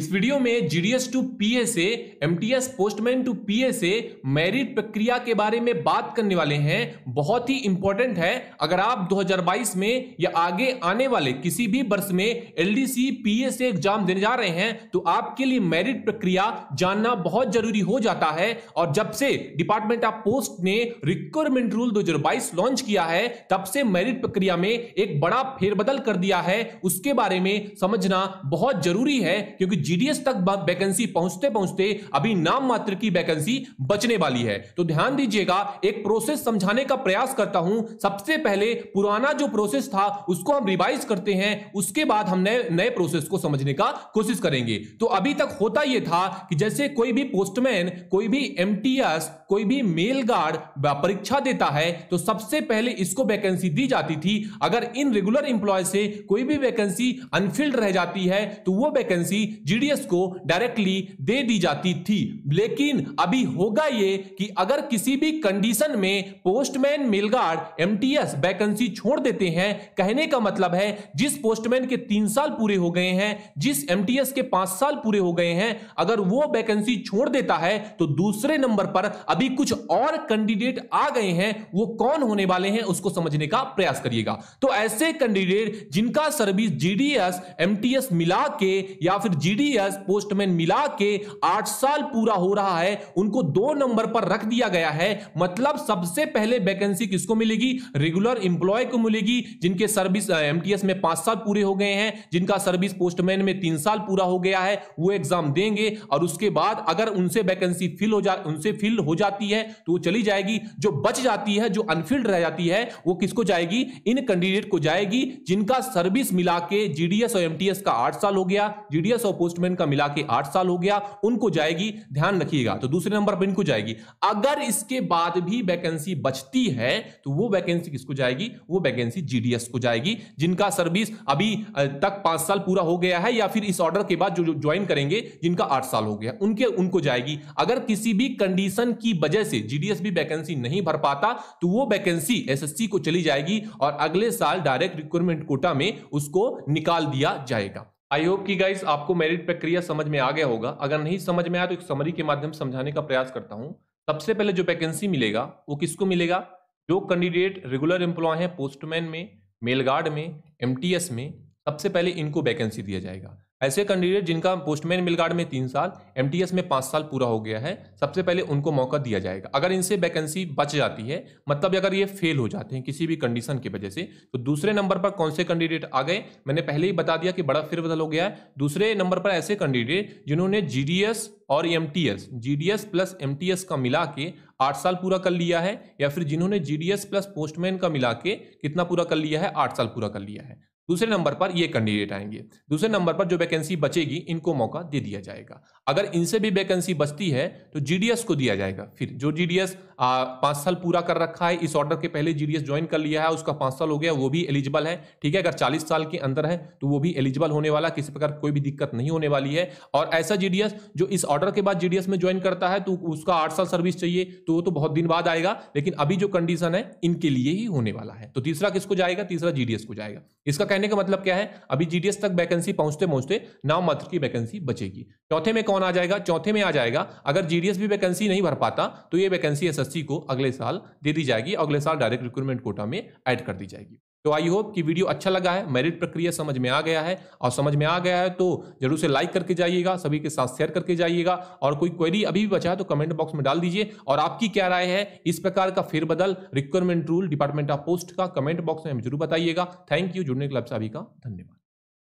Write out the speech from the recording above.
इस वीडियो में GDS to PSA MTS postman to PSA merit प्रक्रिया के बारे में बात करने वाले हैं बहुत ही इंपॉर्टेंट है अगर आप 2022 में या आगे आने वाले किसी भी वर्ष में एलडीसी पीएसए एग्जाम देने जा रहे हैं तो आपके लिए मेरिट प्रक्रिया जानना बहुत जरूरी हो जाता है और जब से डिपार्टमेंट ऑफ पोस्ट ने रिक्वायरमेंट रूल दो लॉन्च किया है तब से मेरिट प्रक्रिया में एक बड़ा फेरबदल कर दिया है उसके बारे में समझना बहुत जरूरी है क्योंकि जीडीएस तक वैकेंसी पहुंचते पहुंचते अभी नाम मात्र की वैकेंसी बचने वाली है तो ध्यान दीजिएगा एक प्रोसेस समझाने का प्रयास करता हूं सबसे पहले पुराना जो प्रोसेस था उसको हम रिवाइज करते हैं उसके बाद हम नए नए प्रोसेस को समझने का कोशिश करेंगे तो अभी तक होता यह था कि जैसे कोई भी पोस्टमैन कोई भी एम कोई भी मेल गार्ड परीक्षा देता है तो सबसे पहले इसको वैकेंसी दी जाती थी अगर इन रेगुलर इंप्लॉय से कोई भी वैकेंसी अनफिल्ड रह जाती है तो वो वैकेंसी जीडीएस को डायरेक्टली दे दी जाती थी लेकिन अभी होगा ये कि अगर किसी भी कंडीशन में पोस्टमैन मेलगार्ड एमटीएस वैकेंसी छोड़ देते हैं कहने का मतलब है जिस पोस्टमैन के तीन साल पूरे हो गए हैं जिस एमटीएस के पांच साल पूरे हो गए हैं अगर वो वैकेंसी छोड़ देता है तो दूसरे नंबर पर अभी कुछ और कैंडिडेट आ गए हैं वो कौन होने वाले हैं उसको समझने का प्रयास करिएगा तो ऐसे कैंडिडेट जिनका सर्विस जीडीएस एमटीएस मिला के या फिर जीडी पीडीएस पोस्टमैन मिला के आठ साल पूरा हो रहा है उनको दो नंबर पर रख दिया गया है मतलब सबसे पहले वैकेंसी किसको मिलेगी रेगुलर इंप्लॉय को मिलेगी जिनके सर्विस एमटीएस में पांच साल पूरे हो गए हैं जिनका सर्विस पोस्टमैन में तीन साल पूरा हो गया है वो एग्जाम देंगे और उसके बाद अगर उनसे वैकेंसी फिल हो जा उनसे फिल हो जाती है तो वो चली जाएगी जो बच जाती है जो अनफिल्ड रह जाती है वो किसको जाएगी इन कैंडिडेट को जाएगी जिनका सर्विस मिला के जीडीएस और एमटीएस का आठ साल हो गया जीडीएस और पोस्टमैन का मिला के आठ साल हो गया उनको जाएगी ध्यान रखिएगा तो दूसरे नंबर पर इनको जाएगी अगर इसके बाद भी वैकेंसी बचती है तो वो वैकेंसी किसको जाएगी वो वैकेंसी जीडीएस को जाएगी जिनका सर्विस अभी तक पांच साल पूरा हो गया है या फिर इस ऑर्डर के बाद जो ज्वाइन करेंगे जिनका आठ साल हो गया उनके उनको जाएगी अगर किसी भी कंडीशन की वजह से जीडीएस भी वैकेंसी नहीं भर पाता तो वो वैकेंसी एसएससी को चली जाएगी और अगले साल डायरेक्ट रिक्रूटमेंट कोटा में उसको निकाल दिया जाएगा आई होप कि गाइस आपको मेरिट प्रक्रिया समझ में आ गया होगा अगर नहीं समझ में आया तो एक समरी के माध्यम समझाने का प्रयास करता हूँ सबसे पहले जो वैकेंसी मिलेगा वो किसको मिलेगा जो कैंडिडेट रेगुलर एम्प्लॉय हैं पोस्टमैन में मेलगार्ड में एमटीएस में सबसे पहले इनको वैकेंसी दिया जाएगा ऐसे कैंडिडेट जिनका पोस्टमैन मिल गार्ड में तीन साल एम में पाँच साल पूरा हो गया है सबसे पहले उनको मौका दिया जाएगा अगर इनसे वैकेंसी बच जाती है मतलब अगर ये फेल हो जाते हैं किसी भी कंडीशन की वजह से तो दूसरे नंबर पर कौन से कैंडिडेट आ गए मैंने पहले ही बता दिया कि बड़ा फिर बदल हो गया है दूसरे नंबर पर ऐसे कैंडिडेट जिन्होंने जी और M T S G D S plus M T S का मिला के आठ साल पूरा कर लिया है या फिर जिन्होंने G D S plus postman का मिला के कितना पूरा कर लिया है आठ साल पूरा कर लिया है दूसरे नंबर पर ये कैंडिडेट आएंगे दूसरे नंबर पर जो वैकेंसी बचेगी इनको मौका दे दिया जाएगा अगर इनसे भी वैकेंसी बचती है तो जीडीएस को दिया जाएगा फिर जो जीडीएस पाँच साल पूरा कर रखा है इस ऑर्डर के पहले जीडीएस ज्वाइन कर लिया है उसका पाँच साल हो गया वो भी एलिजिबल है ठीक है अगर चालीस साल के अंदर है तो वो भी एलिजिबल होने वाला किसी प्रकार कोई भी दिक्कत नहीं होने वाली है और ऐसा जीडीएस जो इस ऑर्डर के बाद जीडीएस में ज्वाइन करता है तो उसका आठ साल सर्विस चाहिए तो वो तो बहुत दिन बाद आएगा लेकिन अभी जो कंडीशन है इनके लिए ही होने वाला है तो तीसरा किसको जाएगा तीसरा जीडीएस को जाएगा इसका कहने का मतलब क्या है अभी जीडीएस तक वैकेंसी पहुंचते पहुंचते नाव मात्र की वैकेंसी बचेगी चौथे में कौन आ जाएगा चौथे में आ जाएगा अगर जीडीएस भी वैकेंसी नहीं भर पाता तो ये वैकेंसी एसएससी को अगले साल दे दी जाएगी अगले साल डायरेक्ट रिक्रूटमेंट कोटा में ऐड कर दी जाएगी तो आई होप कि वीडियो अच्छा लगा है मेरिट प्रक्रिया समझ में आ गया है और समझ में आ गया है तो जरूर से लाइक करके जाइएगा सभी के साथ शेयर करके जाइएगा और कोई क्वेरी अभी भी बचा है तो कमेंट बॉक्स में डाल दीजिए और आपकी क्या राय है इस प्रकार का फेरबदल requirement rule department of post का कमेंट बॉक्स में जरूर बताइएगा थैंक यू जुड़ने के लिए सभी का धन्यवाद